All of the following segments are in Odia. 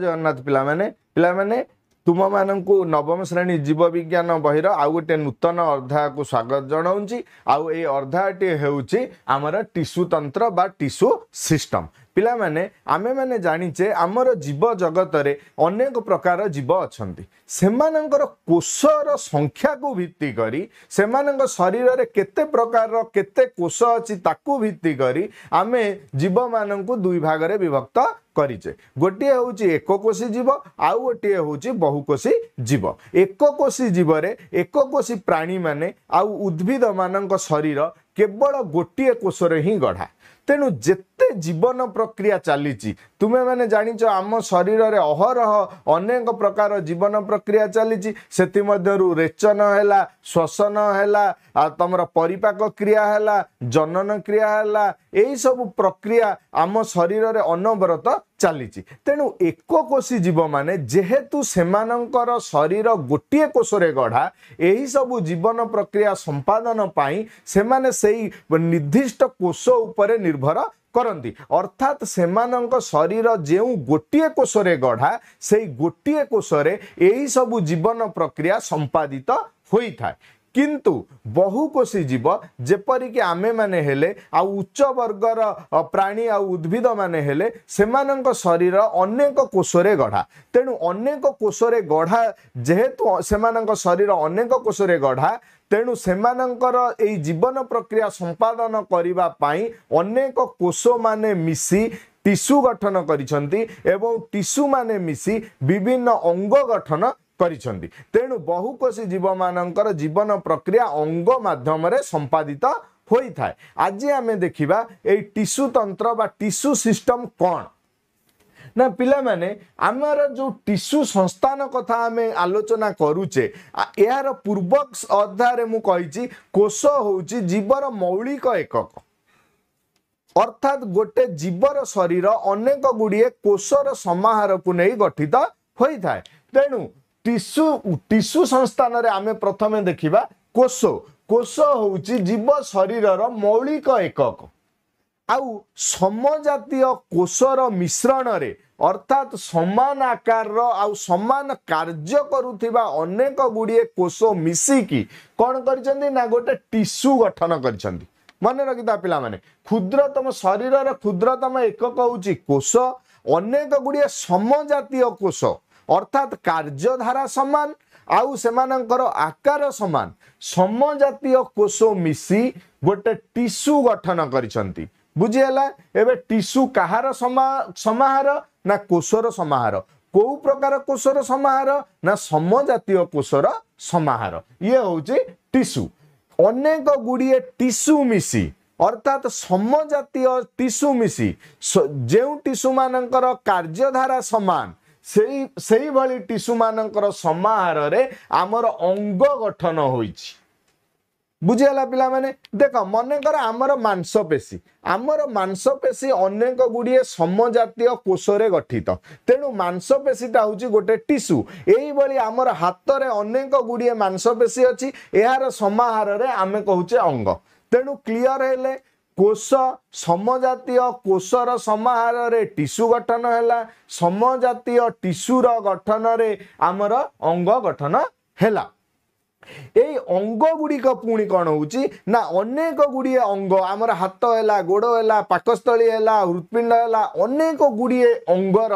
ଜଗନ୍ନାଥ ପିଲାମାନେ ପିଲାମାନେ ତୁମମାନଙ୍କୁ ନବମ ଶ୍ରେଣୀ ଜୀବ ବିଜ୍ଞାନ ବହିର ଆଉ ଗୋଟେ ନୂତନ ଅର୍ଦ୍ଧାକୁ ସ୍ୱାଗତ ଜଣାଉଛି ଆଉ ଏଇ ଅର୍ଦ୍ଧାଟି ହେଉଛି ଆମର ଟିସୁ ତନ୍ତ୍ର ବା ଟିସୁ ସିଷ୍ଟମ୍ ପିଲାମାନେ ଆମେମାନେ ଜାଣିଛେ ଆମର ଜୀବ ଜଗତରେ ଅନେକ ପ୍ରକାର ଜୀବ ଅଛନ୍ତି ସେମାନଙ୍କର କୋଷର ସଂଖ୍ୟାକୁ ଭିତ୍ତି କରି ସେମାନଙ୍କ ଶରୀରରେ କେତେ ପ୍ରକାରର କେତେ କୋଷ ଅଛି ତାକୁ ଭିତ୍ତି କରି ଆମେ ଜୀବମାନଙ୍କୁ ଦୁଇ ଭାଗରେ ବିଭକ୍ତ କରିଛେ ଗୋଟିଏ ହେଉଛି ଏକକୋଷୀ ଜୀବ ଆଉ ଗୋଟିଏ ହେଉଛି ବହୁକୋଷୀ ଜୀବ ଏକକୋଷୀ ଜୀବରେ ଏକକୋଷୀ ପ୍ରାଣୀମାନେ ଆଉ ଉଦ୍ଭିଦମାନଙ୍କ ଶରୀର କେବଳ ଗୋଟିଏ କୋଷରେ ହିଁ ଗଢ଼ା ତେଣୁ ଯେତେ ଜୀବନ ପ୍ରକ୍ରିୟା ଚାଲିଛି ତୁମେମାନେ ଜାଣିଛ ଆମ ଶରୀରରେ ଅହରହ ଅନେକ ପ୍ରକାର ଜୀବନ ପ୍ରକ୍ରିୟା ଚାଲିଛି ସେଥିମଧ୍ୟରୁ ରେଚନ ହେଲା ଶ୍ଵସନ ହେଲା ଆଉ ତୁମର ପରିପାକ କ୍ରିୟା ହେଲା ଜନନ କ୍ରିୟା ହେଲା ଏହିସବୁ ପ୍ରକ୍ରିୟା ଆମ ଶରୀରରେ ଅନବରତ ଚାଲିଛି ତେଣୁ ଏକ କୋଷୀ ଜୀବମାନେ ଯେହେତୁ ସେମାନଙ୍କର ଶରୀର ଗୋଟିଏ କୋଷରେ ଗଢ଼ା ଏହିସବୁ ଜୀବନ ପ୍ରକ୍ରିୟା ସମ୍ପାଦନ ପାଇଁ ସେମାନେ ସେଇ ନିର୍ଦ୍ଦିଷ୍ଟ କୋଷ ଉପରେ ନିର୍ଭର କରନ୍ତି ଅର୍ଥାତ୍ ସେମାନଙ୍କ ଶରୀର ଯେଉଁ ଗୋଟିଏ କୋଷରେ ଗଢ଼ା ସେଇ ଗୋଟିଏ କୋଷରେ ଏହିସବୁ ଜୀବନ ପ୍ରକ୍ରିୟା ସମ୍ପାଦିତ ହୋଇଥାଏ କିନ୍ତୁ ବହୁକୋଷୀ ଜୀବ ଯେପରିକି ଆମେମାନେ ହେଲେ ଆଉ ଉଚ୍ଚ ବର୍ଗର ପ୍ରାଣୀ ଆଉ ଉଦ୍ଭିଦମାନେ ହେଲେ ସେମାନଙ୍କ ଶରୀର ଅନେକ କୋଷରେ ଗଢ଼ା ତେଣୁ ଅନେକ କୋଷରେ ଗଢ଼ା ଯେହେତୁ ସେମାନଙ୍କ ଶରୀର ଅନେକ କୋଷରେ ଗଢ଼ା ତେଣୁ ସେମାନଙ୍କର ଏଇ ଜୀବନ ପ୍ରକ୍ରିୟା ସମ୍ପାଦନ କରିବା ପାଇଁ ଅନେକ କୋଷମାନେ ମିଶି ଟିସୁ ଗଠନ କରିଛନ୍ତି ଏବଂ ଟିସୁମାନେ ମିଶି ବିଭିନ୍ନ ଅଙ୍ଗ ଗଠନ କରିଛନ୍ତି ତେଣୁ ବହୁ ବହୁକୋଷୀ ଜୀବମାନଙ୍କର ଜୀବନ ପ୍ରକ୍ରିୟା ଅଙ୍ଗ ମାଧ୍ୟମରେ ସମ୍ପାଦିତ ହୋଇଥାଏ ଆଜି ଆମେ ଦେଖିବା ଏଇ ଟିସୁ ତନ୍ତ୍ର ବା ଟିସୁ ସିଷ୍ଟମ୍ କ'ଣ ନା ପିଲାମାନେ ଆମର ଯେଉଁ ଟିସୁ ସଂସ୍ଥାନ କଥା ଆମେ ଆଲୋଚନା କରୁଛେ ଏହାର ପୂର୍ବ ଅଧ୍ୟାୟରେ ମୁଁ କହିଛି କୋଷ ହେଉଛି ଜୀବର ମୌଳିକ ଏକକ ଅର୍ଥାତ୍ ଗୋଟେ ଜୀବର ଶରୀର ଅନେକ ଗୁଡ଼ିଏ କୋଷର ସମାହାରକୁ ନେଇ ଗଠିତ ହୋଇଥାଏ ତେଣୁ ଟିସୁ ଟିସୁ ସଂସ୍ଥାନରେ ଆମେ ପ୍ରଥମେ ଦେଖିବା କୋଷ କୋଷ ହଉଛି ଜୀବ ଶରୀରର ମୌଳିକ ଏକକ ଆଉ ସମଜାତୀୟ କୋଷର ମିଶ୍ରଣରେ ଅର୍ଥାତ୍ ସମାନ ଆକାରର ଆଉ ସମାନ କାର୍ଯ୍ୟ କରୁଥିବା ଅନେକ ଗୁଡ଼ିଏ କୋଷ ମିଶିକି କ'ଣ କରିଛନ୍ତି ନା ଗୋଟେ ଟିସୁ ଗଠନ କରିଛନ୍ତି ମନେ ରଖିଥା ପିଲାମାନେ କ୍ଷୁଦ୍ରତମ ଶରୀରର କ୍ଷୁଦ୍ରତମ ଏକକ ହେଉଛି କୋଷ ଅନେକ ଗୁଡ଼ିଏ ସମଜାତୀୟ କୋଷ ଅର୍ଥାତ୍ କାର୍ଯ୍ୟଧାରା ସମାନ ଆଉ ସେମାନଙ୍କର ଆକାର ସମାନ ସମଜାତୀୟ କୋଷ ମିଶି ଗୋଟେ ଟିସୁ ଗଠନ କରିଛନ୍ତି ବୁଝିହେଲା ଏବେ ଟିସୁ କାହାର ସମାହାର ନା କୋଷର ସମାହାର କୋଉ ପ୍ରକାର କୋଷର ସମାହାର ନା ସମଜାତୀୟ କୋଷର ସମାହାର ଇଏ ହଉଛି ଟିସୁ ଅନେକ ଗୁଡ଼ିଏ ଟିସୁ ମିଶି ଅର୍ଥାତ୍ ସମଜାତୀୟ ଟିସୁ ମିଶି ଯେଉଁ ଟିସୁ ମାନଙ୍କର କାର୍ଯ୍ୟଧାରା ସମାନ ସେଇ ସେଇଭଳି ଟିସୁ ମାନଙ୍କର ସମାହାରରେ ଆମର ଅଙ୍ଗ ଗଠନ ହୋଇଛି ବୁଝିଗଲା ପିଲାମାନେ ଦେଖ ମନେକର ଆମର ମାଂସପେଶୀ ଆମର ମାଂସପେଶୀ ଅନେକ ଗୁଡ଼ିଏ ସମଜାତୀୟ କୋଷରେ ଗଠିତ ତେଣୁ ମାଂସପେଶୀଟା ହେଉଛି ଗୋଟେ ଟିସୁ ଏଇଭଳି ଆମର ହାତରେ ଅନେକ ଗୁଡ଼ିଏ ମାଂସପେଶୀ ଅଛି ଏହାର ସମାହାରରେ ଆମେ କହୁଛେ ଅଙ୍ଗ ତେଣୁ କ୍ଲିଅର ହେଲେ କୋଷ ସମଜାତୀୟ କୋଷର ସମାହାରରେ ଟିସୁ ଗଠନ ହେଲା ସମଜାତୀୟ ଟିସୁର ଗଠନରେ ଆମର ଅଙ୍ଗ ଗଠନ ହେଲା ଏଇ ଅଙ୍ଗ ଗୁଡ଼ିକ ପୁଣି କ'ଣ ହେଉଛି ନା ଅନେକ ଗୁଡ଼ିଏ ଅଙ୍ଗ ଆମର ହାତ ହେଲା ଗୋଡ଼ ହେଲା ପାକସ୍ଥଳୀ ହେଲା ହୃତ୍ପିଣ୍ଡ ହେଲା ଅନେକ ଗୁଡ଼ିଏ ଅଙ୍ଗର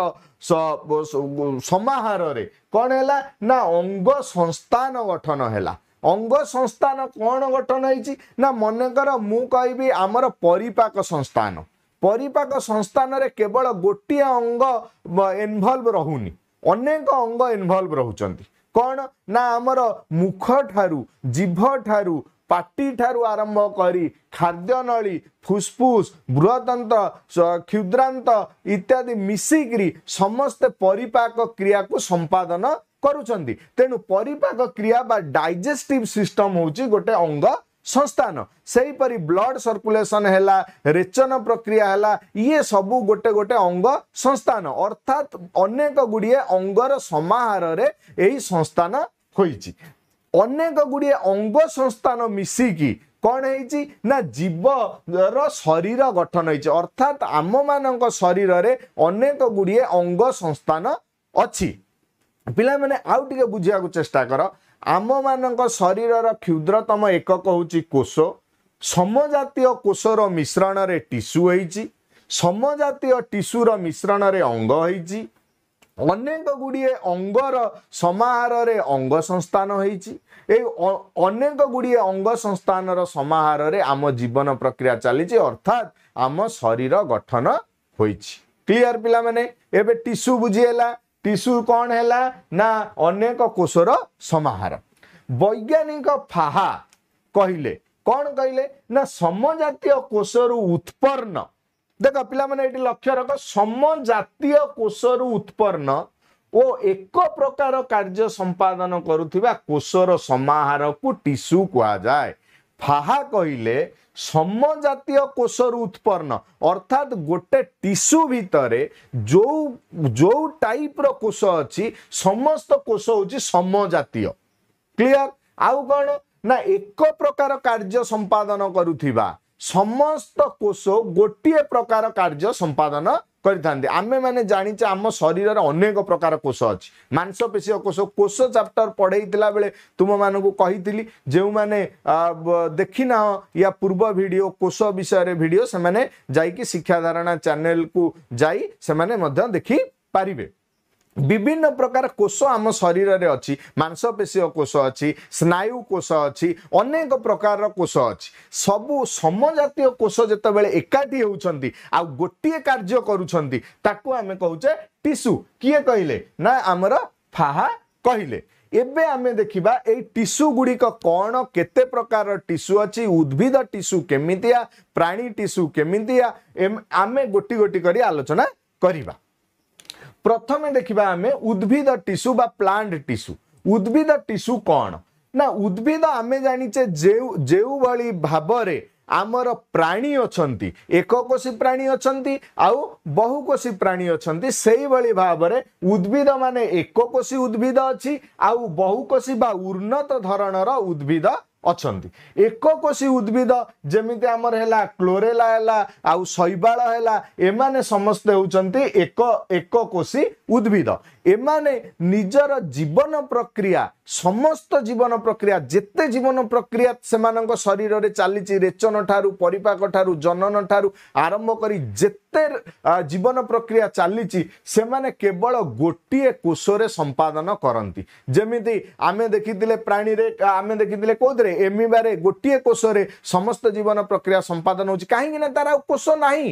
ସମାହାରରେ କ'ଣ ହେଲା ନା ଅଙ୍ଗ ସଂସ୍ଥାନ ଗଠନ ହେଲା ଅଙ୍ଗ ସଂସ୍ଥାନ କ'ଣ ଗଠନ ହେଇଛି ନା ମନେକର ମୁଁ କହିବି ଆମର ପରିପାକ ସଂସ୍ଥାନ ପରିପାକ ସଂସ୍ଥାନରେ କେବଳ ଗୋଟିଏ ଅଙ୍ଗ ଇନଭଲ୍ଭ ରହୁନି ଅନେକ ଅଙ୍ଗ ଇନଭଲ୍ଭ ରହୁଛନ୍ତି କ'ଣ ନା ଆମର ମୁଖ ଠାରୁ ଜିଭ ଠାରୁ ପାଟି ଠାରୁ ଆରମ୍ଭ କରି ଖାଦ୍ୟ ନଳୀ ଫୁସ୍ଫୁସ୍ ବୃହତନ୍ତ୍ର କ୍ଷୁଦ୍ରାନ୍ତ ଇତ୍ୟାଦି ମିଶିକିରି ସମସ୍ତେ ପରିପାକ କ୍ରିୟାକୁ ସମ୍ପାଦନ କରୁଛନ୍ତି ତେଣୁ ପରିପାକ କ୍ରିୟା ବା ଡାଇଜେଷ୍ଟିଭ୍ ସିଷ୍ଟମ୍ ହେଉଛି ଗୋଟେ ଅଙ୍ଗ ସଂସ୍ଥାନ ସେହିପରି ବ୍ଲଡ଼ ସର୍କୁଲେସନ୍ ହେଲା ରେଚନ ପ୍ରକ୍ରିୟା ହେଲା ଇଏ ସବୁ ଗୋଟେ ଗୋଟେ ଅଙ୍ଗ ସଂସ୍ଥାନ ଅର୍ଥାତ୍ ଅନେକ ଗୁଡ଼ିଏ ଅଙ୍ଗର ସମାହାରରେ ଏହି ସଂସ୍ଥାନ ହୋଇଛି ଅନେକ ଗୁଡ଼ିଏ ଅଙ୍ଗ ସଂସ୍ଥାନ ମିଶିକି କ'ଣ ହେଇଛି ନା ଜୀବର ଶରୀର ଗଠନ ହେଇଛି ଅର୍ଥାତ୍ ଆମମାନଙ୍କ ଶରୀରରେ ଅନେକ ଗୁଡ଼ିଏ ଅଙ୍ଗ ସଂସ୍ଥାନ ଅଛି ପିଲାମାନେ ଆଉ ଟିକେ ବୁଝିବାକୁ ଚେଷ୍ଟା କର ଆମମାନଙ୍କ ଶରୀରର କ୍ଷୁଦ୍ରତମ ଏକକ ହେଉଛି କୋଷ ସମଜାତୀୟ କୋଷର ମିଶ୍ରଣରେ ଟିସୁ ହେଇଛି ସମଜାତୀୟ ଟିସୁର ମିଶ୍ରଣରେ ଅଙ୍ଗ ହେଇଛି ଅନେକ ଗୁଡ଼ିଏ ଅଙ୍ଗର ସମାହାରରେ ଅଙ୍ଗ ସଂସ୍ଥାନ ହେଇଛି ଏଇ ଅନେକ ଗୁଡ଼ିଏ ଅଙ୍ଗ ସଂସ୍ଥାନର ସମାହାରରେ ଆମ ଜୀବନ ପ୍ରକ୍ରିୟା ଚାଲିଛି ଅର୍ଥାତ୍ ଆମ ଶରୀର ଗଠନ ହୋଇଛି କ୍ଲିଅର ପିଲାମାନେ ଏବେ ଟିସୁ ବୁଝିହେଲା ଟିସୁ କ'ଣ ହେଲା ନା ଅନେକ କୋଷର ସମାହାର ବୈଜ୍ଞାନିକ ଫାହା କହିଲେ କ'ଣ କହିଲେ ନା ସମଜାତୀୟ କୋଷରୁ ଉତ୍ପନ୍ନ ଦେଖ ପିଲାମାନେ ଏଇଠି ଲକ୍ଷ୍ୟ ରଖ ସମଜାତୀୟ କୋଷରୁ ଉତ୍ପନ୍ନ ଓ ଏକ ପ୍ରକାର କାର୍ଯ୍ୟ ସମ୍ପାଦନ କରୁଥିବା କୋଷର ସମାହାରକୁ ଟିସୁ କୁହାଯାଏ ଫାହା କହିଲେ ସମଜାତୀୟ କୋଷରୁ ଉତ୍ପନ୍ନ ଅର୍ଥାତ୍ ଗୋଟେ ଟିସୁ ଭିତରେ ଯୋଉ ଯୋଉ ଟାଇପ୍ର କୋଷ ଅଛି ସମସ୍ତ କୋଷ ହଉଛି ସମଜାତୀୟ କ୍ଲିଅର ଆଉ କ'ଣ ନା ଏକ ପ୍ରକାର କାର୍ଯ୍ୟ ସମ୍ପାଦନ କରୁଥିବା ସମସ୍ତ କୋଷ ଗୋଟିଏ ପ୍ରକାର କାର୍ଯ୍ୟ ସମ୍ପାଦନ କରିଥାନ୍ତି ଆମେମାନେ ଜାଣିଛେ ଆମ ଶରୀରରେ ଅନେକ ପ୍ରକାର କୋଷ ଅଛି ମାଂସପେଶୀୟ କୋଷ କୋଷ ଚାପ୍ଟର ପଢ଼େଇଥିଲା ବେଳେ ତୁମମାନଙ୍କୁ କହିଥିଲି ଯେଉଁମାନେ ଦେଖିନାହ ୟା ପୂର୍ବ ଭିଡ଼ିଓ କୋଷ ବିଷୟରେ ଭିଡ଼ିଓ ସେମାନେ ଯାଇକି ଶିକ୍ଷାଧାରଣା ଚ୍ୟାନେଲକୁ ଯାଇ ସେମାନେ ମଧ୍ୟ ଦେଖିପାରିବେ ବିଭିନ୍ନ ପ୍ରକାର କୋଷ ଆମ ଶରୀରରେ ଅଛି ମାଂସପେଶୀୟ କୋଷ ଅଛି ସ୍ନାୟୁ କୋଷ ଅଛି ଅନେକ ପ୍ରକାରର କୋଷ ଅଛି ସବୁ ସମଜାତୀୟ କୋଷ ଯେତେବେଳେ ଏକାଠି ହେଉଛନ୍ତି ଆଉ ଗୋଟିଏ କାର୍ଯ୍ୟ କରୁଛନ୍ତି ତାକୁ ଆମେ କହୁଛେ ଟିସୁ କିଏ କହିଲେ ନା ଆମର ଫାହା କହିଲେ ଏବେ ଆମେ ଦେଖିବା ଏଇ ଟିସୁ ଗୁଡ଼ିକ କ'ଣ କେତେ ପ୍ରକାରର ଟିସୁ ଅଛି ଉଦ୍ଭିଦ ଟିସୁ କେମିତିଆ ପ୍ରାଣୀ ଟିସୁ କେମିତିଆ ଆମେ ଗୋଟି ଗୋଟି କରି ଆଲୋଚନା କରିବା ପ୍ରଥମେ ଦେଖିବା ଆମେ ଉଦ୍ଭିଦ ଟିସୁ ବା ପ୍ଲାଣ୍ଟ ଟିସୁ ଉଦ୍ଭିଦ ଟିସୁ କ'ଣ ନା ଉଦ୍ଭିଦ ଆମେ ଜାଣିଛେ ଯେଉଁ ଯେଉଁଭଳି ଭାବରେ ଆମର ପ୍ରାଣୀ ଅଛନ୍ତି ଏକକୋଷୀ ପ୍ରାଣୀ ଅଛନ୍ତି ଆଉ ବହୁକୋଷୀ ପ୍ରାଣୀ ଅଛନ୍ତି ସେଇଭଳି ଭାବରେ ଉଦ୍ଭିଦ ମାନେ ଏକକୋଷୀ ଉଦ୍ଭିଦ ଅଛି ଆଉ ବହୁକୋଷୀ ବା ଉନ୍ନତ ଧରଣର ଉଦ୍ଭିଦ ଅଛନ୍ତି ଏକକୋଷୀ ଉଦ୍ଭିଦ ଯେମିତି ଆମର ହେଲା କ୍ଲୋରେଲା ହେଲା ଆଉ ଶୈବାଳ ହେଲା ଏମାନେ ସମସ୍ତେ ହେଉଛନ୍ତି ଏକ ଏକ ଏକକୋଷୀ ଉଦ୍ଭିଦ ଏମାନେ ନିଜର ଜୀବନ ପ୍ରକ୍ରିୟା ସମସ୍ତ ଜୀବନ ପ୍ରକ୍ରିୟା ଯେତେ ଜୀବନ ପ୍ରକ୍ରିୟା ସେମାନଙ୍କ ଶରୀରରେ ଚାଲିଛି ରେଚନ ଠାରୁ ପରିପାକ ଠାରୁ ଜନନ ଠାରୁ ଆରମ୍ଭ କରି ଯେତେ ଜୀବନ ପ୍ରକ୍ରିୟା ଚାଲିଛି ସେମାନେ କେବଳ ଗୋଟିଏ କୋଷରେ ସମ୍ପାଦନ କରନ୍ତି ଯେମିତି ଆମେ ଦେଖିଥିଲେ ପ୍ରାଣୀରେ ଆମେ ଦେଖିଥିଲେ କେଉଁଥିରେ ଏମିବାରେ ଗୋଟିଏ କୋଷରେ ସମସ୍ତ ଜୀବନ ପ୍ରକ୍ରିୟା ସମ୍ପାଦନ ହେଉଛି କାହିଁକି ନା ତାର ଆଉ କୋଷ ନାହିଁ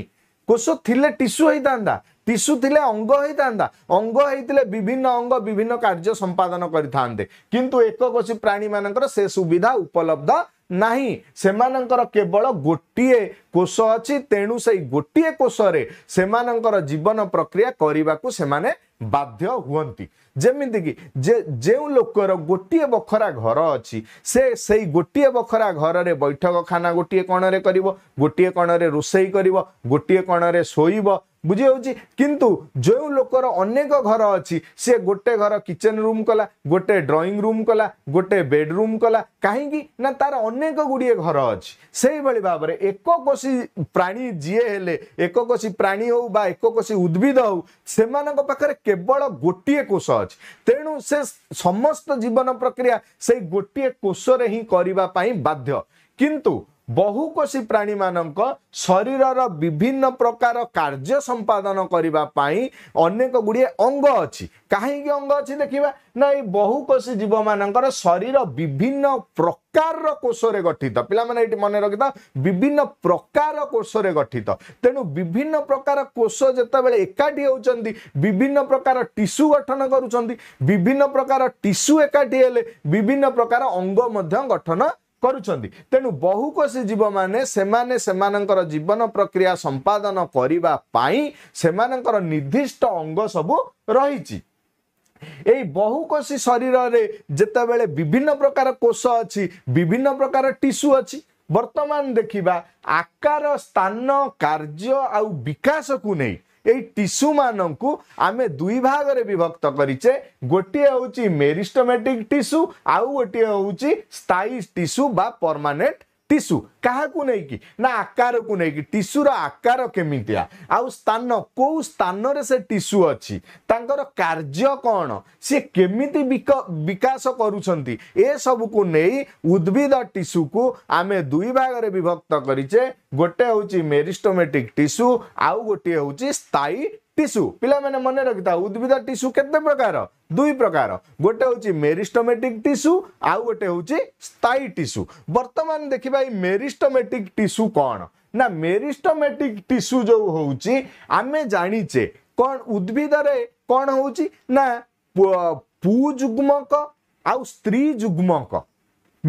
କୋଷ ଥିଲେ ଟିସୁ ହେଇଥାନ୍ତା ଟିସୁ ଥିଲେ ଅଙ୍ଗ ହେଇଥାନ୍ତା ଅଙ୍ଗ ହେଇଥିଲେ ବିଭିନ୍ନ ଅଙ୍ଗ ବିଭିନ୍ନ କାର୍ଯ୍ୟ ସମ୍ପାଦନ କରିଥାନ୍ତେ କିନ୍ତୁ ଏକକୋଷୀ ପ୍ରାଣୀମାନଙ୍କର ସେ ସୁବିଧା ଉପଲବ୍ଧ ନାହିଁ ସେମାନଙ୍କର କେବଳ ଗୋଟିଏ କୋଷ ଅଛି ତେଣୁ ସେଇ ଗୋଟିଏ କୋଷରେ ସେମାନଙ୍କର ଜୀବନ ପ୍ରକ୍ରିୟା କରିବାକୁ ସେମାନେ ବାଧ୍ୟ ହୁଅନ୍ତି ଯେମିତିକି ଯେ ଯେଉଁ ଲୋକର ଗୋଟିଏ ବଖରା ଘର ଅଛି ସେ ସେଇ ଗୋଟିଏ ବଖରା ଘରରେ ବୈଠକ ଖାନା ଗୋଟିଏ କଣରେ କରିବ ଗୋଟିଏ କଣରେ ରୋଷେଇ କରିବ ଗୋଟିଏ କଣରେ ଶୋଇବ ବୁଝି ହେଉଛି କିନ୍ତୁ ଯେଉଁ ଲୋକର ଅନେକ ଘର ଅଛି ସେ ଗୋଟେ ଘର କିଚେନ୍ ରୁମ୍ କଲା ଗୋଟେ ଡ୍ରଇଂ ରୁମ୍ କଲା ଗୋଟେ ବେଡରୁମ୍ କଲା କାହିଁକି ନା ତାର ଅନେକ ଗୁଡ଼ିଏ ଘର ଅଛି ସେଇଭଳି ଭାବରେ ଏକକୋଷୀ ପ୍ରାଣୀ ଯିଏ ହେଲେ ଏକକୋଷୀ ପ୍ରାଣୀ ହେଉ ବା ଏକକୋଷୀ ଉଦ୍ଭିଦ ହେଉ ସେମାନଙ୍କ ପାଖରେ କେବଳ ଗୋଟିଏ କୋଷ ଅଛି ତେଣୁ ସେ ସମସ୍ତ ଜୀବନ ପ୍ରକ୍ରିୟା ସେଇ ଗୋଟିଏ କୋଷରେ ହିଁ କରିବା ପାଇଁ ବାଧ୍ୟ କିନ୍ତୁ ବହୁକୋଷୀ ପ୍ରାଣୀମାନଙ୍କ ଶରୀରର ବିଭିନ୍ନ ପ୍ରକାର କାର୍ଯ୍ୟ ସମ୍ପାଦନ କରିବା ପାଇଁ ଅନେକ ଗୁଡ଼ିଏ ଅଙ୍ଗ ଅଛି କାହିଁକି ଅଙ୍ଗ ଅଛି ଦେଖିବା ନା ଏଇ ବହୁକୋଷୀ ଜୀବମାନଙ୍କର ଶରୀର ବିଭିନ୍ନ ପ୍ରକାରର କୋଷରେ ଗଠିତ ପିଲାମାନେ ଏଇଠି ମନେ ରଖିଥାଉ ବିଭିନ୍ନ ପ୍ରକାର କୋଷରେ ଗଠିତ ତେଣୁ ବିଭିନ୍ନ ପ୍ରକାର କୋଷ ଯେତେବେଳେ ଏକାଠି ହେଉଛନ୍ତି ବିଭିନ୍ନ ପ୍ରକାର ଟିସୁ ଗଠନ କରୁଛନ୍ତି ବିଭିନ୍ନ ପ୍ରକାର ଟିସୁ ଏକାଠି ହେଲେ ବିଭିନ୍ନ ପ୍ରକାର ଅଙ୍ଗ ମଧ୍ୟ ଗଠନ କରୁଛନ୍ତି ତେଣୁ ବହୁକୋଷୀ ଜୀବମାନେ ସେମାନେ ସେମାନଙ୍କର ଜୀବନ ପ୍ରକ୍ରିୟା ସମ୍ପାଦନ କରିବା ପାଇଁ ସେମାନଙ୍କର ନିର୍ଦ୍ଦିଷ୍ଟ ଅଙ୍ଗ ସବୁ ରହିଛି ଏଇ ବହୁକୋଷୀ ଶରୀରରେ ଯେତେବେଳେ ବିଭିନ୍ନ ପ୍ରକାର କୋଷ ଅଛି ବିଭିନ୍ନ ପ୍ରକାର ଟିସୁ ଅଛି ବର୍ତ୍ତମାନ ଦେଖିବା ଆକାର ସ୍ଥାନ କାର୍ଯ୍ୟ ଆଉ ବିକାଶକୁ ନେଇ এই টিস্যু মানুষ আমি দুই ভাগরে বিভক্ত করিছে গোটিয়ে হচ্ছে মেরিস্টোমেটিক টিস্যু আউ গোটিয়ে হচ্ছে স্থায়ী টিস্যু বা পরমানেন্ট ଟିସୁ କାହାକୁ ନେଇକି ନା ଆକାରକୁ ନେଇକି ଟିସୁର ଆକାର କେମିତିଆ ଆଉ ସ୍ଥାନ କେଉଁ ସ୍ଥାନରେ ସେ ଟିସୁ ଅଛି ତାଙ୍କର କାର୍ଯ୍ୟ କ'ଣ ସିଏ କେମିତି ବିକାଶ କରୁଛନ୍ତି ଏସବୁକୁ ନେଇ ଉଦ୍ଭିଦ ଟିସୁକୁ ଆମେ ଦୁଇ ଭାଗରେ ବିଭକ୍ତ କରିଛେ ଗୋଟେ ହେଉଛି ମେରିଷ୍ଟୋମେଟିକ୍ ଟିସୁ ଆଉ ଗୋଟିଏ ହେଉଛି ସ୍ଥାୟୀ টিস্যু ପିଲାମାନେ ମନେ ରଖିଥାଉ ଉଦ୍ଭିଦ ଟିସ୍ୟୁ କେତେ ପ୍ରକାର ଦୁଇ ପ୍ରକାର ଗୋଟେ ହେଉଛି ମେରିଷ୍ଟୋମେଟିକ୍ ଟିସ୍ୟୁ ଆଉ ଗୋଟେ ହେଉଛି ସ୍ଥାୟୀ ଟିସ୍ୟୁ ବର୍ତ୍ତମାନ ଦେଖିବା ଏଇ ମେରିଷ୍ଟୋମେଟିକ୍ ଟିସ୍ୟୁ କ'ଣ ନା ମେରିଷ୍ଟୋମେଟିକ୍ ଟିସ୍ୟୁ ଯେଉଁ ହେଉଛି ଆମେ ଜାଣିଛେ କ'ଣ ଉଦ୍ଭିଦରେ କ'ଣ ହେଉଛି ନା ପୁଅ ଯୁଗ୍ମକ ଆଉ ସ୍ତ୍ରୀ ଯୁଗ୍ମକ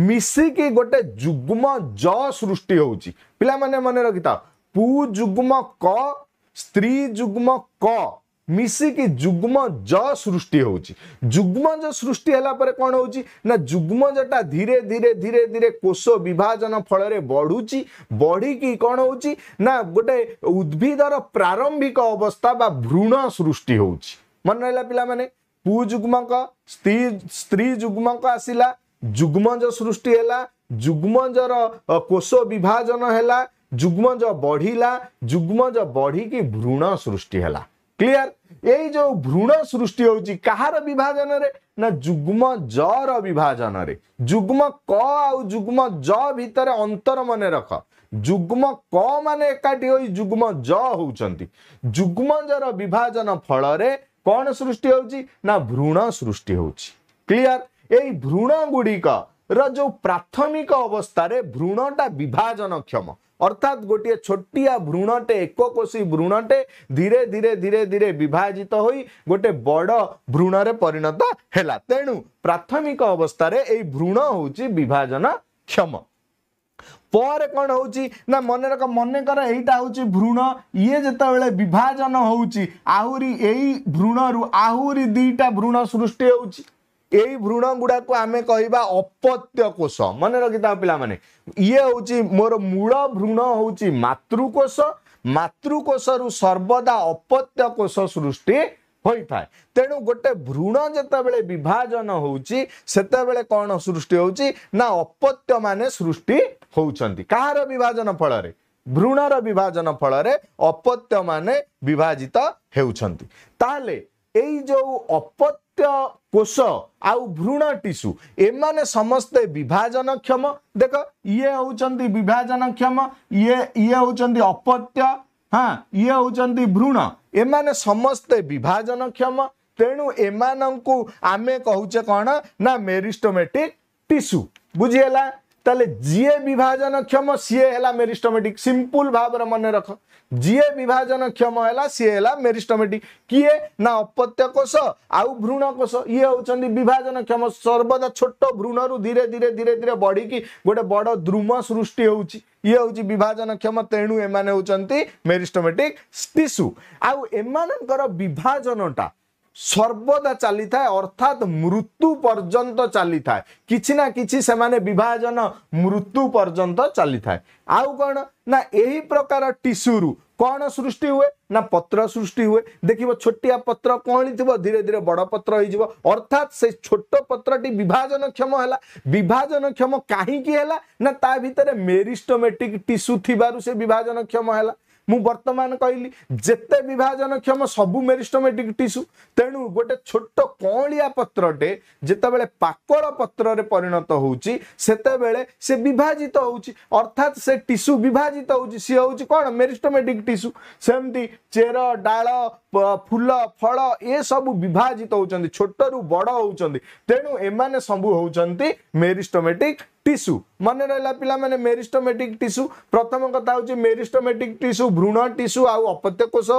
ମିଶିକି ଗୋଟେ ଯୁଗ୍ମ ଜ ସୃଷ୍ଟି ହେଉଛି ପିଲାମାନେ ମନେ ରଖିଥାଅ ପୁ ଯୁଗ୍ମ କ स्त्री जुग्म क मिसिक जुग्म ज सृष्टि हौँ ज सृष्टि हला परे कोन ना कन् जटा धीरे धीरे धीरे धीरे कोष विभाजन फल रे फलै बढुँछ बढिकि कन हो गए उद्भिदर प्रारंभिक अवस्था बा भ्रूण सृष्टि हौ मन माने पिने पूजुग्म क स्त्री स्त्री क ज सृष्टि हला सृष्टिलाुग्मज र को विभाजन हला ଯୁଗ୍ମ ଯ ବଢ଼ିଲା ଯୁଗ୍ମ ଯ ବଢ଼ିକି ଭ୍ରୂଣ ସୃଷ୍ଟି ହେଲା କ୍ଲିଅର ଏଇ ଯୋଉ ଭ୍ରୂଣ ସୃଷ୍ଟି ହେଉଛି କାହାର ବିଭାଜନରେ ନା ଯୁଗ୍ମ ଜର ବିଭାଜନରେ ଯୁଗ୍ମ କ ଆଉ ଯୁଗ୍ମ ଜ ଭିତରେ ଅନ୍ତର ମନେ ରଖ ଯୁଗ୍ମ କ ମାନେ ଏକାଠି ହୋଇ ଯୁଗ୍ମ ଜ ହଉଛନ୍ତି ଯୁଗ୍ମ ଜର ବିଭାଜନ ଫଳରେ କଣ ସୃଷ୍ଟି ହେଉଛି ନା ଭ୍ରୂଣ ସୃଷ୍ଟି ହେଉଛି କ୍ଲିଅର ଏଇ ଭ୍ରୂଣ ଗୁଡ଼ିକର ଯୋଉ ପ୍ରାଥମିକ ଅବସ୍ଥାରେ ଭ୍ରୂଣଟା ବିଭାଜନକ୍ଷମ ଅର୍ଥାତ୍ ଗୋଟିଏ ଛୋଟିଆ ଭ୍ରୂଣଟେ ଏକକୋଷୀ ଭ୍ରୂଣଟେ ଧୀରେ ଧୀରେ ଧୀରେ ଧୀରେ ବିଭାଜିତ ହୋଇ ଗୋଟେ ବଡ଼ ଭ୍ରୂଣରେ ପରିଣତ ହେଲା ତେଣୁ ପ୍ରାଥମିକ ଅବସ୍ଥାରେ ଏଇ ଭ୍ରୂଣ ହେଉଛି ବିଭାଜନ କ୍ଷମ ପରେ କ'ଣ ହେଉଛି ନା ମନେ ରଖ ମନେକର ଏଇଟା ହେଉଛି ଭ୍ରୂଣ ଇଏ ଯେତେବେଳେ ବିଭାଜନ ହେଉଛି ଆହୁରି ଏଇ ଭ୍ରୂଣରୁ ଆହୁରି ଦୁଇଟା ଭ୍ରୂଣ ସୃଷ୍ଟି ହେଉଛି भ्रूण गुडा पिला माने ये होची मोर मूल भ्रूण हौ मतृकोष रु सर्वदा अपत्यकोश सृष्टि हुँदै तेणु ग्रूण जति विभाजन होउची चाहिँ सतेबे सृष्टि होउची ना अपत्य माने सृष्टि हौ विभाजन फल भ्रूण र विभाजन रे अपत्य माने विभाजित एई जो अपत्य କୋଷ ଆଉ ଭ୍ରୂଣ ଟିସୁ ଏମାନେ ସମସ୍ତେ ବିଭାଜନକ୍ଷମ ଦେଖ ଇଏ ହେଉଛନ୍ତି ବିଭାଜନକ୍ଷମ ଇଏ ଇଏ ହେଉଛନ୍ତି ଅପତ୍ୟ ହଁ ଇଏ ହେଉଛନ୍ତି ଭ୍ରୂଣ ଏମାନେ ସମସ୍ତେ ବିଭାଜନକ୍ଷମ ତେଣୁ ଏମାନଙ୍କୁ ଆମେ କହୁଛେ କ'ଣ ନା ମେରିଷ୍ଟୋମେଟିକ୍ ଟିସୁ ବୁଝିହେଲା ତାହେଲେ ଯିଏ ବିଭାଜନକ୍ଷମ ସିଏ ହେଲା ମେରିଷ୍ଟୋମେଟିକ୍ ସିମ୍ପୁଲ୍ ଭାବରେ ମନେ ରଖ जीए विभाजन क्षम होला सि मेरीमेटिक कि नपत्योश आउ भ्रूणकोश ये हामी विभाजन क्षम सर्वदा छोटो धीरे धीरे धीरे धेरै बढिक गए बड द्रुम सृष्टि हौ हौ विभाजन क्षम तेणु एउटा मेरिस्टमेटिकसु आउन विभाजन विभाजनटा सर्वदा चली था अर्थात मृत्यु पर्यंत चली था किसी ना कि विभाजन मृत्यु पर्यंत चली था आउ कौन ना यही प्रकार टीस्यूरु कौन सृष्टि हुए ना पत्र सृष्टि हुए देख छोटिया पत्र कौन थी धीरे धीरे बड़ पत्र अर्थात से छोट पत्र विभाजन क्षम है विभाजन क्षम कहीं ना ता भितर मेरीस्टोमेटिक टीस्यू थी विभाजन क्षम है ମୁଁ ବର୍ତ୍ତମାନ କହିଲି ଯେତେ ବିଭାଜନକ୍ଷମ ସବୁ ମେରିଷ୍ଟମେଟିକ୍ ଟିସୁ ତେଣୁ ଗୋଟେ ଛୋଟ କଅଁଳିଆ ପତ୍ରଟେ ଯେତେବେଳେ ପାକଳ ପତ୍ରରେ ପରିଣତ ହେଉଛି ସେତେବେଳେ ସେ ବିଭାଜିତ ହେଉଛି ଅର୍ଥାତ୍ ସେ ଟିସୁ ବିଭାଜିତ ହେଉଛି ସିଏ ହେଉଛି କ'ଣ ମେରିଷ୍ଟମେଟିକ୍ ଟିସୁ ସେମିତି ଚେର ଡାଳ ଫୁଲ ଫଳ ଏସବୁ ବିଭାଜିତ ହେଉଛନ୍ତି ଛୋଟରୁ ବଡ଼ ହେଉଛନ୍ତି ତେଣୁ ଏମାନେ ସବୁ ହେଉଛନ୍ତି ମେରିଷ୍ଟମେଟିକ୍ टीस्यू मन रहा पे मेरीस्टोमेटिक टीस्यू प्रथम कथा हूँ मेरीस्टोमेटिक टीस्यू भ्रूण टीस्यू आउ अपत्यकोश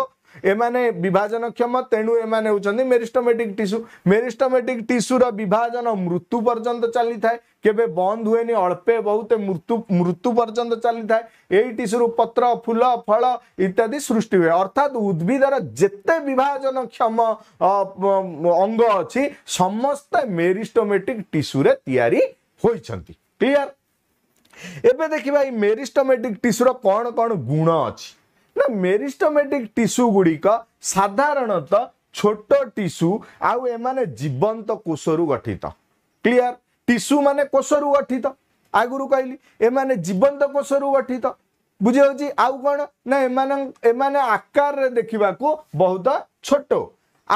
एम विभाजनक्षम तेणु एम होती मेरीस्टोमेटिक टीस्यू मेरीस्टोमेटिक टीस्यूर विभाजन मृत्यु पर्यंत चली था केवे बंद हुए अल्पे बहुत मृत्यु मृत्यु पर्यंत चली था यही टीस्यू पत्र फूल फल इत्यादि सृष्टि हुए अर्थात उद्भिदर जिते क्षम अंग अच्छी समस्ते मेरीस्टोमेटिक टीस्यू या होती କ୍ଲିଅର ଏବେ ଦେଖିବା ଏଇ ମେରିଷ୍ଟମେଟିକ୍ ଟିସୁର କ'ଣ କ'ଣ ଗୁଣ ଅଛି ନା ମେରିଷ୍ଟମେଟିକ୍ ଟିସୁ ଗୁଡ଼ିକ ସାଧାରଣତଃ ଛୋଟ ଟିସୁ ଆଉ ଏମାନେ ଜୀବନ୍ତ କୋଷରୁ ଗଠିତ କ୍ଲିଅର ଟିସୁ ମାନେ କୋଷରୁ ଗଠିତ ଆଗରୁ କହିଲି ଏମାନେ ଜୀବନ୍ତ କୋଷରୁ ଗଠିତ ବୁଝିହେଉଛି ଆଉ କ'ଣ ନା ଏମାନେ ଏମାନେ ଆକାରରେ ଦେଖିବାକୁ ବହୁତ ଛୋଟ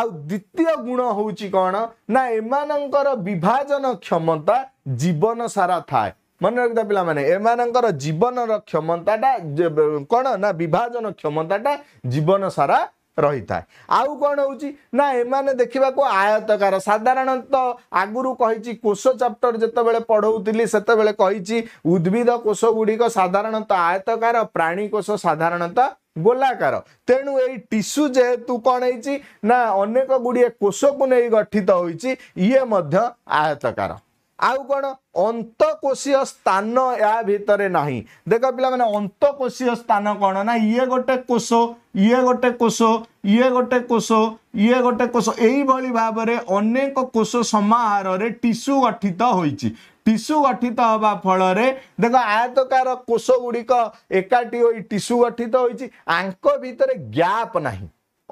ଆଉ ଦ୍ୱିତୀୟ ଗୁଣ ହେଉଛି କ'ଣ ନା ଏମାନଙ୍କର ବିଭାଜନ କ୍ଷମତା ଜୀବନ ସାରା ଥାଏ ମନେ ରଖିଥା ପିଲାମାନେ ଏମାନଙ୍କର ଜୀବନର କ୍ଷମତାଟା କ'ଣ ନା ବିଭାଜନ କ୍ଷମତାଟା ଜୀବନ ସାରା ରହିଥାଏ ଆଉ କ'ଣ ହେଉଛି ନା ଏମାନେ ଦେଖିବାକୁ ଆୟତକାର ସାଧାରଣତଃ ଆଗରୁ କହିଛି କୋଷ ଚାପ୍ଟର ଯେତେବେଳେ ପଢ଼ଉଥିଲି ସେତେବେଳେ କହିଛି ଉଦ୍ଭିଦ କୋଷ ଗୁଡ଼ିକ ସାଧାରଣତଃ ଆୟତକାର ପ୍ରାଣୀ କୋଷ ସାଧାରଣତଃ ଗୋଲାକାର ତେଣୁ ଏଇ ଟିସୁ ଯେହେତୁ କ'ଣ ହେଇଛି ନା ଅନେକ ଗୁଡ଼ିଏ କୋଷକୁ ନେଇ ଗଠିତ ହୋଇଛି ଇଏ ମଧ୍ୟ ଆୟତକାର ଆଉ କ'ଣ ଅନ୍ତଃକୋଷୀୟ ସ୍ଥାନ ୟା ଭିତରେ ନାହିଁ ଦେଖ ପିଲାମାନେ ଅନ୍ତଃକୋଷୀୟ ସ୍ଥାନ କ'ଣ ନା ଇଏ ଗୋଟେ କୋଷ ଇଏ ଗୋଟେ କୋଷ ଇଏ ଗୋଟେ କୋଷ ଇଏ ଗୋଟେ କୋଷ ଏଇଭଳି ଭାବରେ ଅନେକ କୋଷ ସମାହାରରେ ଟିସୁ ଗଠିତ ହୋଇଛି ଟିସୁ ଗଠିତ ହେବା ଫଳରେ ଦେଖ ଆୟତକାର କୋଷ ଗୁଡ଼ିକ ଏକାଠି ହୋଇ ଟିସୁ ଗଠିତ ହୋଇଛି ଆଙ୍କ ଭିତରେ ଗ୍ୟାପ୍ ନାହିଁ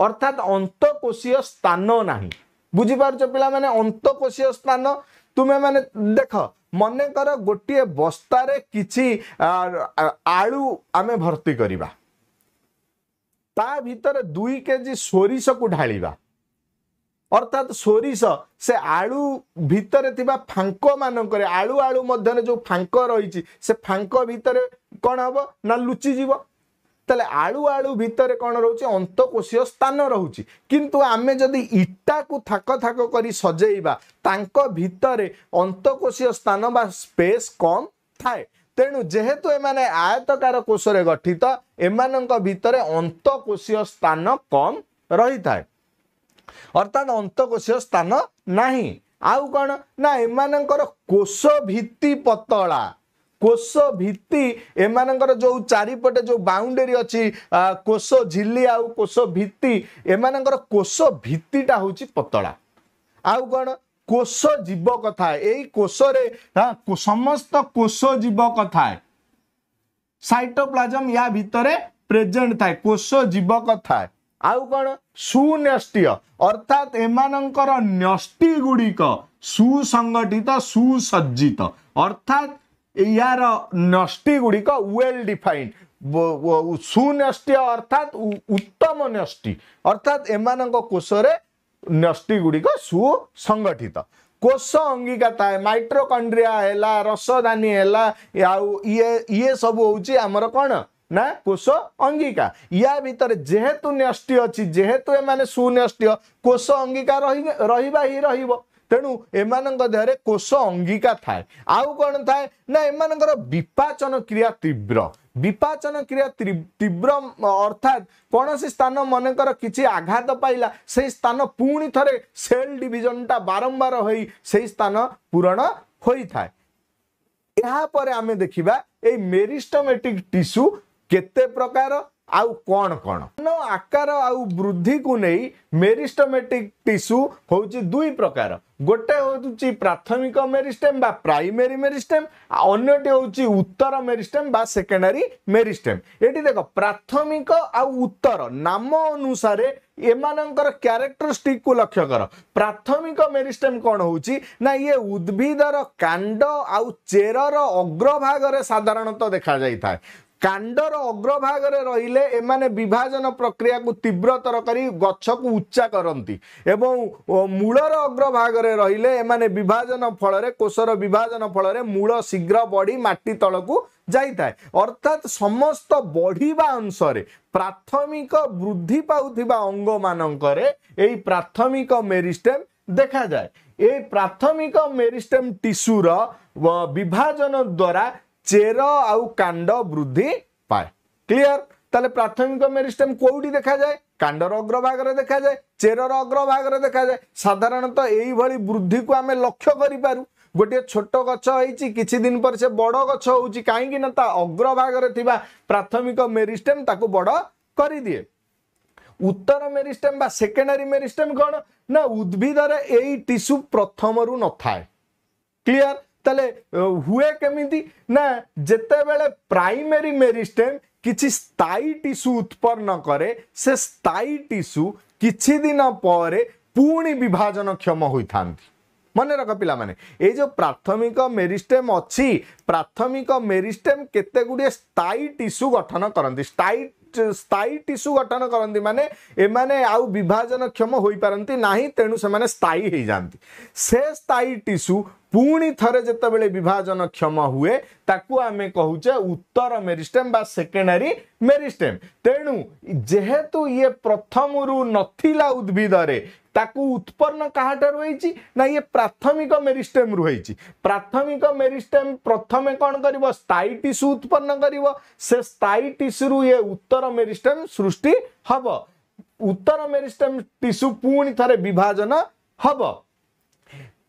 ଅର୍ଥାତ୍ ଅନ୍ତଃକୋଷୀୟ ସ୍ଥାନ ନାହିଁ ବୁଝିପାରୁଛ ପିଲାମାନେ ଅନ୍ତଃକୋଷୀୟ ସ୍ଥାନ ତୁମେମାନେ ଦେଖ ମନେକର ଗୋଟିଏ ବସ୍ତାରେ କିଛି ଆଳୁ ଆମେ ଭର୍ତ୍ତି କରିବା ତା ଭିତରେ ଦୁଇ କେଜି ସୋରିଷକୁ ଢାଳିବା ଅର୍ଥାତ୍ ସୋରିଷ ସେ ଆଳୁ ଭିତରେ ଥିବା ଫାଙ୍କ ମାନଙ୍କରେ ଆଳୁ ଆଳୁ ମଧ୍ୟରେ ଯେଉଁ ଫାଙ୍କ ରହିଛି ସେ ଫାଙ୍କ ଭିତରେ କ'ଣ ହେବ ନା ଲୁଚିଯିବ ତାହେଲେ ଆଳୁ ଆଳୁ ଭିତରେ କ'ଣ ରହୁଛି ଅନ୍ତକୋଷୀୟ ସ୍ଥାନ ରହୁଛି କିନ୍ତୁ ଆମେ ଯଦି ଇଟାକୁ ଥାକ ଥାକ କରି ସଜେଇବା ତାଙ୍କ ଭିତରେ ଅନ୍ତକୋଷୀୟ ସ୍ଥାନ ବା ସ୍ପେସ୍ କମ୍ ଥାଏ ତେଣୁ ଯେହେତୁ ଏମାନେ ଆୟତକାର କୋଷରେ ଗଠିତ ଏମାନଙ୍କ ଭିତରେ ଅନ୍ତକୋଷୀୟ ସ୍ଥାନ କମ୍ ରହିଥାଏ ଅର୍ଥାତ୍ ଅନ୍ତକୋଷୀୟ ସ୍ଥାନ ନାହିଁ ଆଉ କ'ଣ ନା ଏମାନଙ୍କର କୋଷ ଭିତ୍ତି ପତଳା କୋଷ ଭିତ୍ତି ଏମାନଙ୍କର ଯେଉଁ ଚାରିପଟେ ଯେଉଁ ବାଉଣ୍ଡେରୀ ଅଛି କୋଷ ଝିଲି ଆଉ କୋଷ ଭିତ୍ତି ଏମାନଙ୍କର କୋଷ ଭିତ୍ତିଟା ହେଉଛି ପତଳା ଆଉ କ'ଣ କୋଷ ଜୀବକ ଥାଏ ଏଇ କୋଷରେ ସମସ୍ତ କୋଷ ଜୀବକ ଥାଏ ସାଇଟୋପ୍ଲାଜମ ୟା ଭିତରେ ପ୍ରେଜେଣ୍ଟ ଥାଏ କୋଷ ଜୀବକ ଥାଏ ଆଉ କ'ଣ ସୁନ୍ୟଷ୍ଟିୟ ଅର୍ଥାତ୍ ଏମାନଙ୍କର ନ୍ୟଷ୍ଟି ଗୁଡ଼ିକ ସୁସଙ୍ଗଠିତ ସୁସଜ୍ଜିତ ଅର୍ଥାତ୍ यार गुड़िक वेल डिफाइंड सुनष्टि अर्थात उत्तम नष्टि अर्थात एम कोशे नष्टिगुड़िक सुसंगठित कोष अंगिका था माइट्रोकंड्रिया रसदानी है ये ये सब हूँ आम कौन ना कोष अंगिका या भितर जेहेतु न्यष्टि अच्छी जेहेतु एम सुनष्टि कोष अंगिका रही रही ତେଣୁ ଏମାନଙ୍କ ଦେହରେ କୋଷ ଅଙ୍ଗିକା ଥାଏ ଆଉ କ'ଣ ଥାଏ ନା ଏମାନଙ୍କର ବିପାଚନ କ୍ରିୟା ତୀବ୍ର ବିପାଚନ କ୍ରିୟା ତୀବ୍ର ଅର୍ଥାତ୍ କୌଣସି ସ୍ଥାନ ମନେକର କିଛି ଆଘାତ ପାଇଲା ସେହି ସ୍ଥାନ ପୁଣି ଥରେ ସେଲ୍ ଡିଭିଜନଟା ବାରମ୍ବାର ହୋଇ ସେହି ସ୍ଥାନ ପୂରଣ ହୋଇଥାଏ ଏହାପରେ ଆମେ ଦେଖିବା ଏଇ ମେରିଷ୍ଟମେଟିକ୍ ଟିସୁ କେତେ ପ୍ରକାର ଆଉ କ'ଣ କ'ଣ ଆକାର ଆଉ ବୃଦ୍ଧିକୁ ନେଇ ମେରିଷ୍ଟମେଟିକ୍ ଟିସୁ ହେଉଛି ଦୁଇ ପ୍ରକାର ଗୋଟେ ହେଉଛି ପ୍ରାଥମିକ ମେରିଷ୍ଟେମ୍ ବା ପ୍ରାଇମେରୀ ମେରିଷ୍ଟେମ୍ ଆଉ ଅନ୍ୟଟି ହେଉଛି ଉତ୍ତର ମେରିଷ୍ଟେମ୍ ବା ସେକେଣ୍ଡାରୀ ମେରିଷ୍ଟେମ୍ ଏଠି ଦେଖ ପ୍ରାଥମିକ ଆଉ ଉତ୍ତର ନାମ ଅନୁସାରେ ଏମାନଙ୍କର କ୍ୟାରେକ୍ଟରିଷ୍ଟିକ୍କୁ ଲକ୍ଷ୍ୟ କର ପ୍ରାଥମିକ ମେରିଷ୍ଟେମ୍ କ'ଣ ହେଉଛି ନା ଇଏ ଉଦ୍ଭିଦର କାଣ୍ଡ ଆଉ ଚେରର ଅଗ୍ରଭାଗରେ ସାଧାରଣତଃ ଦେଖାଯାଇଥାଏ କାଣ୍ଡର ଅଗ୍ରଭାଗରେ ରହିଲେ ଏମାନେ ବିଭାଜନ ପ୍ରକ୍ରିୟାକୁ ତୀବ୍ରତର କରି ଗଛକୁ ଉଚ୍ଚା କରନ୍ତି ଏବଂ ମୂଳର ଅଗ୍ରଭାଗରେ ରହିଲେ ଏମାନେ ବିଭାଜନ ଫଳରେ କୋଷର ବିଭାଜନ ଫଳରେ ମୂଳ ଶୀଘ୍ର ବଢ଼ି ମାଟି ତଳକୁ ଯାଇଥାଏ ଅର୍ଥାତ୍ ସମସ୍ତ ବଢ଼ିବା ଅଂଶରେ ପ୍ରାଥମିକ ବୃଦ୍ଧି ପାଉଥିବା ଅଙ୍ଗମାନଙ୍କରେ ଏଇ ପ୍ରାଥମିକ ମେରିଷ୍ଟେମ୍ ଦେଖାଯାଏ এই প্রাথমিক মেরিস্টেম টিস্যুর বিভাজন দ্বারা ଚେର ଆଉ କାଣ୍ଡ ବୃଦ୍ଧି ପାଏ କ୍ଲିଅର ତାହେଲେ ପ୍ରାଥମିକ ମେରିଷ୍ଟେମ୍ କୋଉଠି ଦେଖାଯାଏ କାଣ୍ଡର ଅଗ୍ରଭାଗରେ ଦେଖାଯାଏ ଚେରର ଅଗ୍ରଭାଗରେ ଦେଖାଯାଏ ସାଧାରଣତଃ ଏଇଭଳି ବୃଦ୍ଧିକୁ ଆମେ ଲକ୍ଷ୍ୟ କରିପାରୁ ଗୋଟିଏ ଛୋଟ ଗଛ ହେଇଛି କିଛି ଦିନ ପରେ ସେ ବଡ଼ ଗଛ ହେଉଛି କାହିଁକି ନା ତା ଅଗ୍ରଭାଗରେ ଥିବା ପ୍ରାଥମିକ ମେରିଷ୍ଟେମ୍ ତାକୁ ବଡ଼ କରିଦିଏ ଉତ୍ତର ମେରିଷ୍ଟେମ୍ ବା ସେକେଣ୍ଡାରୀ ମେରିଷ୍ଟେମ୍ କ'ଣ ନା ଉଦ୍ଭିଦରେ ଏଇ ଟିସୁ ପ୍ରଥମରୁ ନଥାଏ କ୍ଲିଅର তাহলে ହୁଏ କେମିତି ନା ଯେତେବେଳେ ପ୍ରାଇମେରୀ ମେରିଷ୍ଟେମ୍ କିଛି ସ୍ଥାୟୀ ଟିସୁ ଉତ୍ପନ୍ନ କରେ ସେ ସ୍ଥାୟୀ ଟିସୁ କିଛି ଦିନ ପରେ ପୁଣି ବିଭାଜନକ୍ଷମ ହୋଇଥାନ୍ତି ମନେ ରଖ ପିଲାମାନେ ଏଇ ଯେଉଁ ପ୍ରାଥମିକ ମେରିଷ୍ଟେମ୍ ଅଛି ପ୍ରାଥମିକ ମେରିଷ୍ଟେମ୍ କେତେ ଗୁଡ଼ିଏ ସ୍ଥାୟୀ ଟିସୁ ଗଠନ କରନ୍ତି ସ୍ଥାୟୀ ସ୍ଥାୟୀ ଟିସୁ ଗଠନ କରନ୍ତି ମାନେ ଏମାନେ ଆଉ ବିଭାଜନକ୍ଷମ ହୋଇପାରନ୍ତି ନାହିଁ ତେଣୁ ସେମାନେ ସ୍ଥାୟୀ ହେଇଯାନ୍ତି ସେ ସ୍ଥାୟୀ ଟିସୁ ପୁଣି ଥରେ ଯେତେବେଳେ ବିଭାଜନକ୍ଷମ ହୁଏ ତାକୁ ଆମେ କହୁଛେ ଉତ୍ତର ମେରିଷ୍ଟେମ୍ ବା ସେକେଣ୍ଡାରୀ ମେରିଷ୍ଟେମ୍ ତେଣୁ ଯେହେତୁ ଇଏ ପ୍ରଥମରୁ ନଥିଲା ଉଦ୍ଭିଦରେ ତାକୁ ଉତ୍ପନ୍ନ କାହାଠାରୁ ହେଇଛି ନା ଇଏ ପ୍ରାଥମିକ ମେରିଷ୍ଟେମ୍ରୁ ହେଇଛି ପ୍ରାଥମିକ ମେରିଷ୍ଟେମ୍ ପ୍ରଥମେ କ'ଣ କରିବ ସ୍ଥାୟୀ ଟିସୁ ଉତ୍ପନ୍ନ କରିବ ସେ ସ୍ଥାୟୀ ଟିସୁରୁ ଇଏ ଉତ୍ତର ମେରିଷ୍ଟେମ୍ ସୃଷ୍ଟି ହେବ ଉତ୍ତର ମେରିଷ୍ଟେମ୍ ଟିସୁ ପୁଣି ଥରେ ବିଭାଜନ ହେବ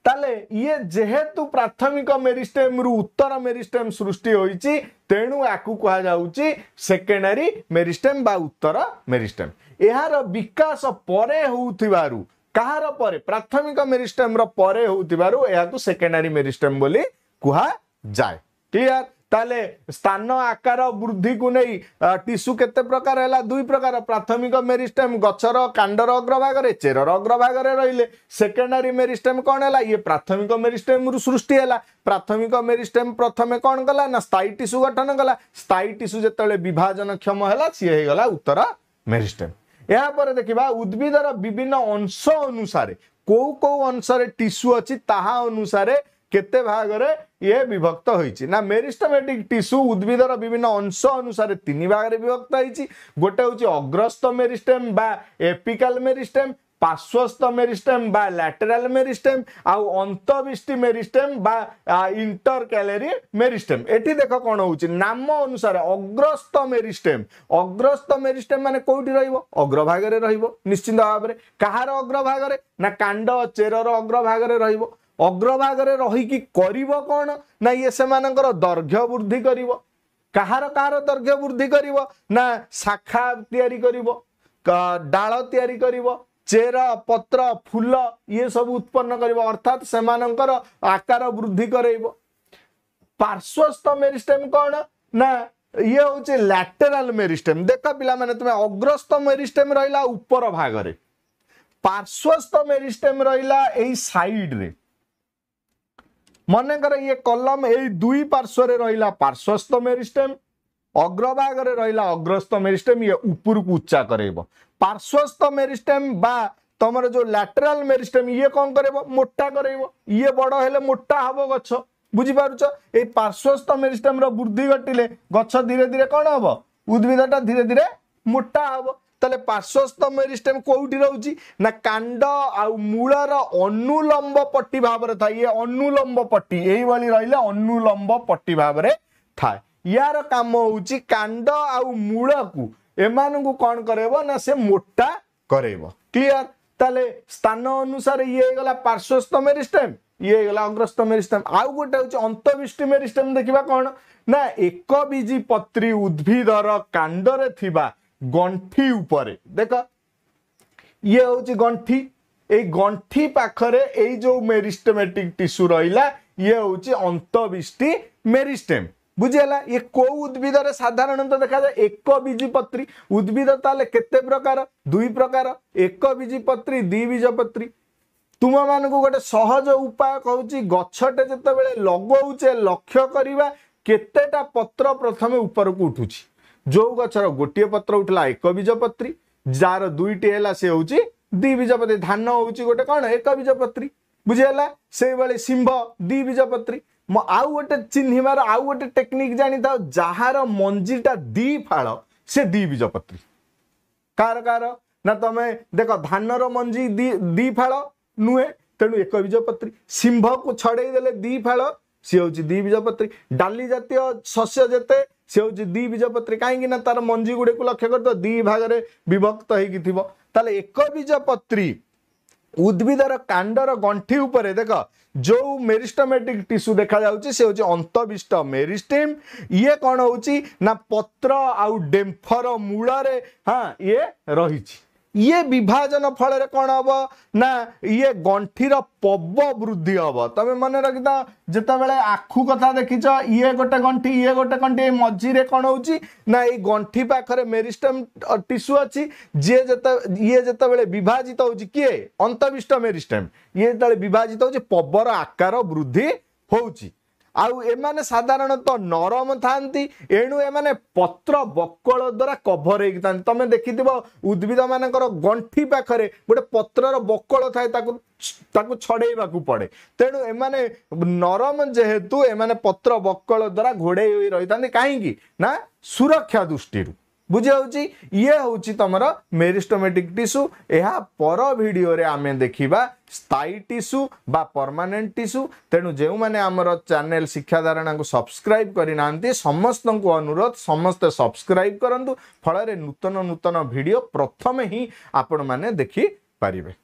ତାହେଲେ ଇଏ ଯେହେତୁ ପ୍ରାଥମିକ ମେରିଷ୍ଟେମରୁ ଉତ୍ତର ମେରିଷ୍ଟେମ ସୃଷ୍ଟି ହୋଇଛି ତେଣୁ ଆକୁ କୁହାଯାଉଛି ସେକେଣ୍ଡାରୀ ମେରିଷ୍ଟେମ ବା ଉତ୍ତର ମେରିଷ୍ଟେମ ଏହାର ବିକାଶ ପରେ ହେଉଥିବାରୁ କାହାର ପରେ ପ୍ରାଥମିକ ମେରିଷ୍ଟେମର ପରେ ହେଉଥିବାରୁ ଏହାକୁ ସେକେଣ୍ଡାରୀ ମେରିଷ୍ଟେମ ବୋଲି କୁହାଯାଏ କ୍ଲିଅର ତାହେଲେ ସ୍ଥାନ ଆକାର ବୃଦ୍ଧିକୁ ନେଇ ଟିସୁ କେତେ ପ୍ରକାର ହେଲା ଦୁଇ ପ୍ରକାର ପ୍ରାଥମିକ ମେରିଷ୍ଟେମ୍ ଗଛର କାଣ୍ଡର ଅଗ୍ରଭାଗରେ ଚେରର ଅଗ୍ରଭାଗରେ ରହିଲେ ସେକେଣ୍ଡାରୀ ମେରିଷ୍ଟେମ୍ କ'ଣ ହେଲା ଇଏ ପ୍ରାଥମିକ ମେରିଷ୍ଟେମ୍ରୁ ସୃଷ୍ଟି ହେଲା ପ୍ରାଥମିକ ମେରିଷ୍ଟେମ୍ ପ୍ରଥମେ କ'ଣ କଲା ନା ସ୍ଥାୟୀ ଟିସୁ ଗଠନ କଲା ସ୍ଥାୟୀ ଟିସୁ ଯେତେବେଳେ ବିଭାଜନ କ୍ଷମ ହେଲା ସିଏ ହେଇଗଲା ଉତ୍ତର ମେରିଷ୍ଟେମ୍ ଏହାପରେ ଦେଖିବା ଉଦ୍ଭିଦର ବିଭିନ୍ନ ଅଂଶ ଅନୁସାରେ କୋଉ କୋଉ ଅଂଶରେ ଟିସୁ ଅଛି ତାହା ଅନୁସାରେ কেতে ভাগরে ইয়ে বিভক্ত হয়েছে না মেরিস্টোমেটিক টিস্যু উদ্ভিদর বিভিন্ন অংশ অনুসারে তিন ভাগে বিভক্ত হয়েছে গোটে হচ্ছে অগ্রস্ত মেরিস্টেম বা এপিকাল মেরিস্টেম পার্শ্বস্থ মেরিস্টেম বা ল্যাটেরাল মেরিস্টেম আউ অন্তবিষ্টি মেরিস্টেম বা ইন্টর ক্যালেরি মেরিস্টেম এটি দেখ কোণ হচ্ছে নাম অনুসারে অগ্রস্ত মেরিস্টেম অগ্রস্ত মেরিস্টেম মানে কোটি রহব অগ্রভাগে রহব নিশ্চিন্ত ভাবে কাহার অগ্রভাগে না কাণ্ড চেরর অগ্রভাগে রহব अग्रभगरिक इसन दर्घ्य वृद्धि कहाँ कहाँ दर्घि नाखा तिरी डालति चेरा पत्र ये सब उत्पन्न गरेर अर्थात् समा आकार वृद्धि करैब पार्श्वस्थ मेरी कन् ये हौ लाटेराल मेरीस्टेम देख पिने त अग्रस्त मेरी र उप भाग पर्श्वस्त मेरी र मनकर ये कलम दुई पार्शला पाश्वस्थ मेरी अग्रभागले रग्रस्त मेरीस्टेम इपरको उच्चा कैव पार्श्वस्थ मेरी बा ये इ क मोटा ये इ बडाले मोटा हे गछ बुझिपु पार्श्वस्थ पर्श्वस्थ मेरी वृद्धि घटि गछ धेर धिर किदान धीरे धीरे मोटा हे ତାହେଲେ ପାର୍ଶ୍ୱସ୍ତ ମେରିଷ୍ଟେମ୍ କେଉଁଠି ରହୁଛି ନା କାଣ୍ଡ ଆଉ ମୂଳର ଅନୁଲମ୍ବ ପଟି ଭାବରେ ଥାଏ ଇଏ ଅନୁଲମ୍ବ ପଟି ଏଇଭଳି ରହିଲେ ଅନୁଲମ୍ବ ପଟି ଭାବରେ ଥାଏ ୟାର କାମ ହଉଛି କାଣ୍ଡ ଆଉ ମୂଳକୁ ଏମାନଙ୍କୁ କ'ଣ କରେଇବ ନା ସେ ମୋଟା କରେଇବ କ୍ଲିୟର ତାହେଲେ ସ୍ଥାନ ଅନୁସାରେ ଇଏ ହେଇଗଲା ପାର୍ଶ୍ୱସ୍ତ ମେରିଷ୍ଟେମ୍ ଇଏ ହେଇଗଲା ଅଗ୍ରସ୍ତ ମେରିଷ୍ଟେମ୍ ଆଉ ଗୋଟେ ହଉଛି ଅନ୍ତବିଷ୍ଟି ମେରିଷ୍ଟେମ୍ ଦେଖିବା କ'ଣ ନା ଏକ ବିଜି ପତ୍ରୀ ଉଦ୍ଭିଦର କାଣ୍ଡରେ ଥିବା ଗଣ୍ଠି ଉପରେ ଦେଖ ଇଏ ହେଉଛି ଗଣ୍ଠି ଏଇ ଗଣ୍ଠି ପାଖରେ ଏଇ ଯେଉଁ ମେରିଷ୍ଟେମେଟିକ୍ ଟିସୁ ରହିଲା ଇଏ ହେଉଛି ଅନ୍ତବିଷ୍ଟି ମେରିଷ୍ଟେମ୍ বুঝিলা ইয়ে কেউ উদ্ভিদর সাধারণত দেখা যায় এক বীজপত্রী উদ্ভিদ তাহলে কেতে প্রকার দুই প্রকার এক বীজপত্রী দ্বি বীজপত্রী তুম মানুষ গোটে সহজ উপায় কৌছি গছটে যেতবে লগাউছে লক্ষ্য করা কেতেটা পত্র প্রথমে উপরকু উঠুছি ଯେଉଁ ଗଛର ଗୋଟିଏ ପତ୍ର ଉଠିଲା ଏକ ବୀଜପତ୍ରୀ ଯାହାର ଦୁଇଟି ହେଲା ସେ ହେଉଛି ଦି ବୀଜପତ୍ରୀ ଧାନ ହେଉଛି ଗୋଟେ କ'ଣ ଏକ ବୀଜପତ୍ରୀ ବୁଝିଗଲା ସେଇଭଳି ସିମ୍ବ ଦି ବୀଜପତ୍ରୀ ଆଉ ଗୋଟେ ଚିହ୍ନିବାର ଆଉ ଗୋଟେ ଟେକ୍ନିକ୍ ଜାଣିଥାଉ ଯାହାର ମଞ୍ଜିଟା ଦି ଫାଳ ସେ ଦି ବୀଜପତ୍ରୀ କାହାର କାହାର ନା ତମେ ଦେଖ ଧାନର ମଞ୍ଜି ଦି ଦି ଫାଳ ନୁହେଁ ତେଣୁ ଏକ ବୀଜପତ୍ରୀ ସିମ୍ବକୁ ଛଡ଼େଇ ଦେଲେ ଦି ଫାଳ सी हूँ द्विबीजपत्री डाली जतियों शस्य जिते सी हूँ द्विबीजपत्री कहीं तार मंजी गुड को लक्ष्य कर दि भाग में विभक्त हो एक बीजपत्री उद्भिदर कांडर गंठी उपर देख जो मेरीस्टमेटिक टीस्यू देखा जा अंतिष्ट मेरीस्टेम ये कौन हो पत्र आउ डेफर मूल हाँ ये रही ଇଏ ବିଭାଜନ ଫଳରେ କ'ଣ ହେବ ନା ଇଏ ଗଣ୍ଠିର ପବ ବୃଦ୍ଧି ହେବ ତମେ ମନେ ରଖିଥାଅ ଯେତେବେଳେ ଆଖୁ କଥା ଦେଖିଛ ଇଏ ଗୋଟେ ଗଣ୍ଠି ଇଏ ଗୋଟେ ଗଣ୍ଠି ଏଇ ମଝିରେ କ'ଣ ହେଉଛି ନା ଏଇ ଗଣ୍ଠି ପାଖରେ ମେରିଷ୍ଟମ୍ ଟିସୁ ଅଛି ଯିଏ ଯେତେ ଇଏ ଯେତେବେଳେ ବିଭାଜିତ ହେଉଛି କିଏ ଅନ୍ତବିଷ୍ଟ ମେରିଷ୍ଟମ୍ ଇଏ ଯେତେବେଳେ ବିଭାଜିତ ହେଉଛି ପବର ଆକାର ବୃଦ୍ଧି ହେଉଛି ଆଉ ଏମାନେ ସାଧାରଣତଃ ନରମ ଥାନ୍ତି ଏଣୁ ଏମାନେ ପତ୍ର ବକଳ ଦ୍ୱାରା କଭର୍ ହେଇକି ଥାନ୍ତି ତମେ ଦେଖିଥିବ ଉଦ୍ଭିଦ ମାନଙ୍କର ଗଣ୍ଠି ପାଖରେ ଗୋଟେ ପତ୍ରର ବକଳ ଥାଏ ତାକୁ ତାକୁ ଛଡେଇବାକୁ ପଡେ ତେଣୁ ଏମାନେ ନରମ ଯେହେତୁ ଏମାନେ ପତ୍ର ବକଳ ଦ୍ୱାରା ଘୋଡ଼େଇ ହୋଇ ରହିଥାନ୍ତି କାହିଁକି ନା ସୁରକ୍ଷା ଦୃଷ୍ଟିରୁ ବୁଝିହଉଛି ଇଏ ହେଉଛି ତମର ମେରିଷ୍ଟୋମେଟିକ ଟିସୁ ଏହା ପର ଭିଡ଼ିଓରେ ଆମେ ଦେଖିବା ସ୍ଥାୟୀ ଟିସୁ ବା ପରମାନେଣ୍ଟ ଟିସୁ ତେଣୁ ଯେଉଁମାନେ ଆମର ଚ୍ୟାନେଲ ଶିକ୍ଷାଧାରଣାକୁ ସବସ୍କ୍ରାଇବ୍ କରିନାହାନ୍ତି ସମସ୍ତଙ୍କୁ ଅନୁରୋଧ ସମସ୍ତେ ସବସ୍କ୍ରାଇବ୍ କରନ୍ତୁ ଫଳରେ ନୂତନ ନୂତନ ଭିଡ଼ିଓ ପ୍ରଥମେ ହିଁ ଆପଣମାନେ ଦେଖିପାରିବେ